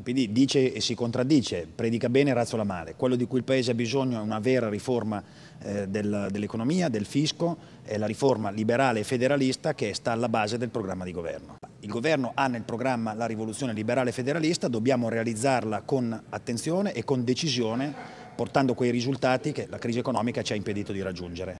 Il PD dice e si contraddice, predica bene e razzola male. Quello di cui il Paese ha bisogno è una vera riforma eh, del, dell'economia, del fisco, è la riforma liberale e federalista che sta alla base del programma di governo. Il governo ha nel programma la rivoluzione liberale e federalista, dobbiamo realizzarla con attenzione e con decisione portando quei risultati che la crisi economica ci ha impedito di raggiungere.